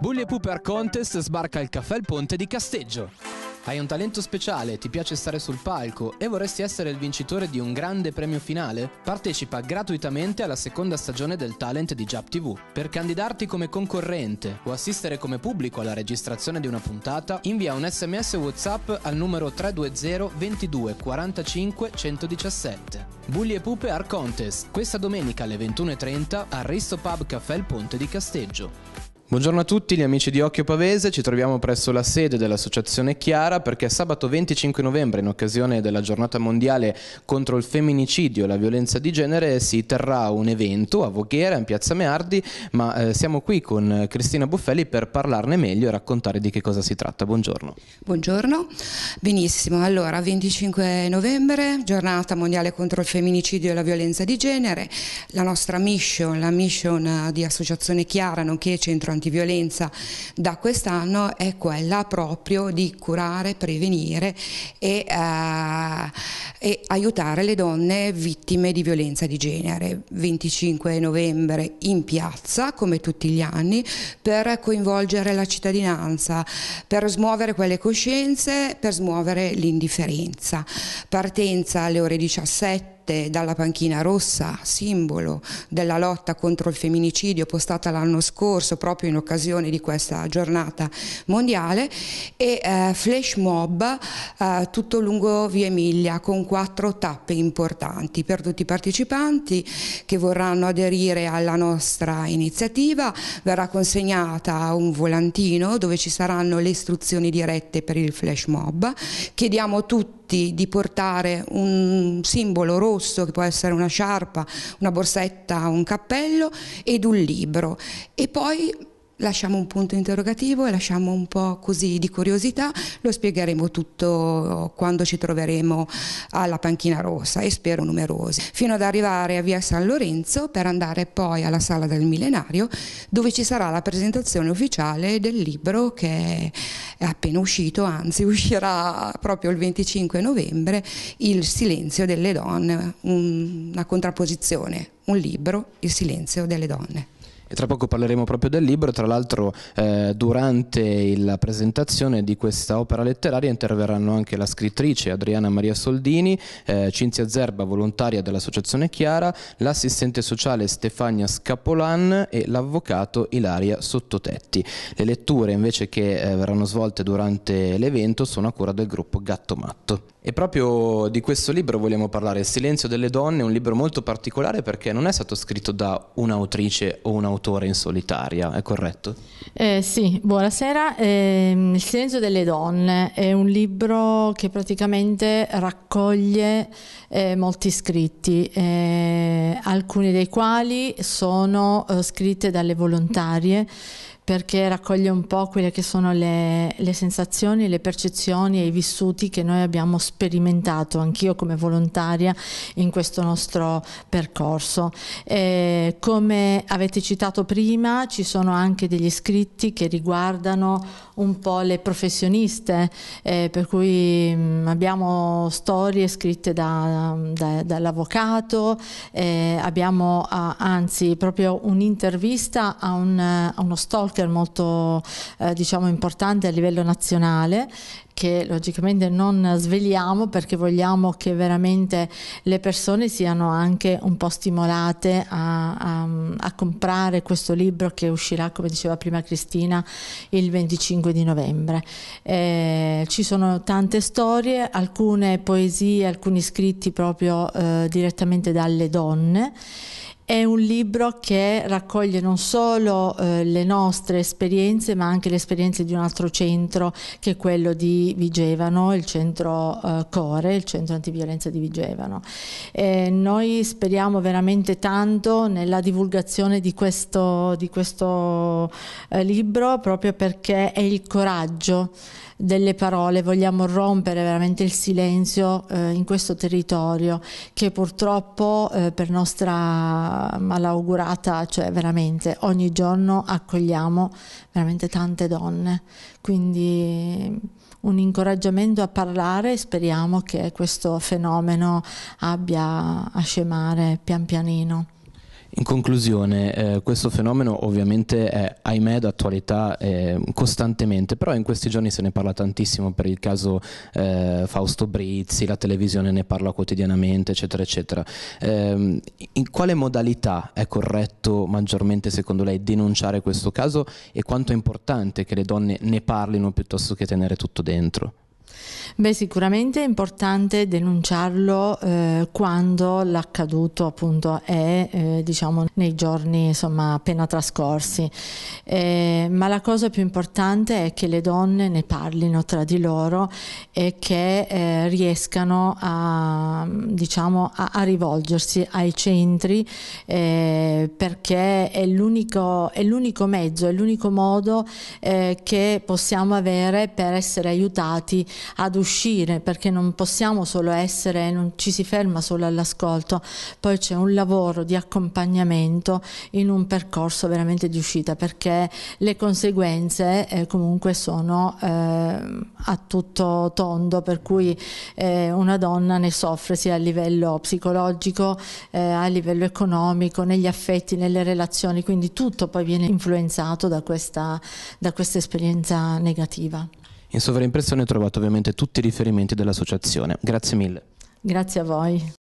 Bully Poo per Contest sbarca al caffè Il Ponte di Casteggio. Hai un talento speciale, ti piace stare sul palco e vorresti essere il vincitore di un grande premio finale? Partecipa gratuitamente alla seconda stagione del talent di Jap TV. Per candidarti come concorrente o assistere come pubblico alla registrazione di una puntata, invia un sms WhatsApp al numero 320 22 45 117. Bully e Pupe Art Contest, questa domenica alle 21.30 al Risto Pub Caffè Il Ponte di Casteggio. Buongiorno a tutti gli amici di Occhio Pavese, ci troviamo presso la sede dell'associazione Chiara perché sabato 25 novembre in occasione della giornata mondiale contro il femminicidio e la violenza di genere si terrà un evento a Voghera in piazza Meardi ma eh, siamo qui con Cristina Buffelli per parlarne meglio e raccontare di che cosa si tratta. Buongiorno. Buongiorno, benissimo. Allora 25 novembre, giornata mondiale contro il femminicidio e la violenza di genere, la nostra mission, la mission di Associazione Chiara nonché Centro antiviolenza da quest'anno è quella proprio di curare, prevenire e, eh, e aiutare le donne vittime di violenza di genere. 25 novembre in piazza, come tutti gli anni, per coinvolgere la cittadinanza, per smuovere quelle coscienze, per smuovere l'indifferenza. Partenza alle ore 17 Giorgette dalla panchina rossa, simbolo della lotta contro il femminicidio postata l'anno scorso proprio in occasione di questa giornata mondiale e eh, flash mob eh, tutto lungo via Emilia con quattro tappe importanti per tutti i partecipanti che vorranno aderire alla nostra iniziativa verrà consegnata un volantino dove ci saranno le istruzioni dirette per il flash mob chiediamo tutti tutti di portare un simbolo rosso, che può essere una sciarpa, una borsetta, un cappello ed un libro. E poi lasciamo un punto interrogativo e lasciamo un po' così di curiosità, lo spiegheremo tutto oh, quando ci troveremo alla panchina rossa e spero numerosi, fino ad arrivare a via San Lorenzo per andare poi alla sala del millenario dove ci sarà la presentazione ufficiale del libro che è appena uscito, anzi uscirà proprio il 25 novembre, Il silenzio delle donne, una contrapposizione, un libro, Il silenzio delle donne. E tra poco parleremo proprio del libro, tra l'altro eh, durante la presentazione di questa opera letteraria interverranno anche la scrittrice Adriana Maria Soldini, eh, Cinzia Zerba, volontaria dell'Associazione Chiara, l'assistente sociale Stefania Scapolan e l'avvocato Ilaria Sottotetti. Le letture invece che eh, verranno svolte durante l'evento sono a cura del gruppo Gatto Matto. E proprio di questo libro vogliamo parlare, Il silenzio delle donne, un libro molto particolare perché non è stato scritto da un'autrice o un autore in solitaria, è corretto? Eh, sì, buonasera. Eh, Il silenzio delle donne è un libro che praticamente raccoglie eh, molti scritti, eh, alcuni dei quali sono eh, scritti dalle volontarie perché raccoglie un po' quelle che sono le, le, sensazioni, le percezioni e i vissuti che noi abbiamo sperimentato, anch'io come volontaria, in questo nostro percorso. Eh, come avete citato prima, ci sono anche degli scritti che riguardano un po' le professioniste, eh, per cui mh, mm, abbiamo storie scritte da, da, dall'avvocato, eh, abbiamo a, anzi proprio un'intervista a, un, a, uno stalker molto eh, diciamo, importante a livello nazionale che logicamente non sveliamo perché vogliamo che veramente le persone siano anche un po' stimolate a, a, a comprare questo libro che uscirà, come diceva prima Cristina, il 25 di novembre. Eh, ci sono tante storie, alcune poesie, alcuni scritti proprio eh, direttamente dalle donne. È un libro che raccoglie non solo eh, le nostre esperienze, ma anche le esperienze di un altro centro che è quello di Vigevano, il centro eh, Core, il centro antiviolenza di Vigevano. E noi speriamo veramente tanto nella divulgazione di questo, di questo eh, libro proprio perché è il coraggio delle parole, vogliamo rompere veramente il silenzio eh, in questo territorio che purtroppo eh, per nostra malaugurata, cioè veramente ogni giorno accogliamo veramente tante donne, quindi un incoraggiamento a parlare e speriamo che questo fenomeno abbia a scemare pian pianino. In conclusione, eh, questo fenomeno ovviamente è, ahimè, d'attualità eh, costantemente, però in questi giorni se ne parla tantissimo per il caso eh, Fausto Brizzi, la televisione ne parla quotidianamente, eccetera, eccetera. Ehm, in quale modalità è corretto maggiormente, secondo lei, denunciare questo caso e quanto è importante che le donne ne parlino piuttosto che tenere tutto dentro? Beh, sicuramente è importante denunciarlo eh, quando l'accaduto appunto è eh, diciamo nei giorni insomma appena trascorsi, eh, ma la cosa più importante è che le donne ne parlino tra di loro e che eh, riescano a, diciamo, a, a, rivolgersi ai centri eh, perché è l'unico, è l'unico mezzo, è l'unico modo eh, che possiamo avere per essere aiutati ad uscire perché non possiamo solo essere, non ci si ferma solo all'ascolto, poi c'è un lavoro di accompagnamento in un percorso veramente di uscita perché le conseguenze eh, comunque sono eh, a tutto tondo per cui eh, una donna ne soffre sia a livello psicologico, eh, a livello economico, negli affetti, nelle relazioni, quindi tutto poi viene influenzato da questa, da questa esperienza negativa. In sovraimpressione trovate ovviamente tutti i riferimenti dell'associazione. Grazie mille. Grazie a voi.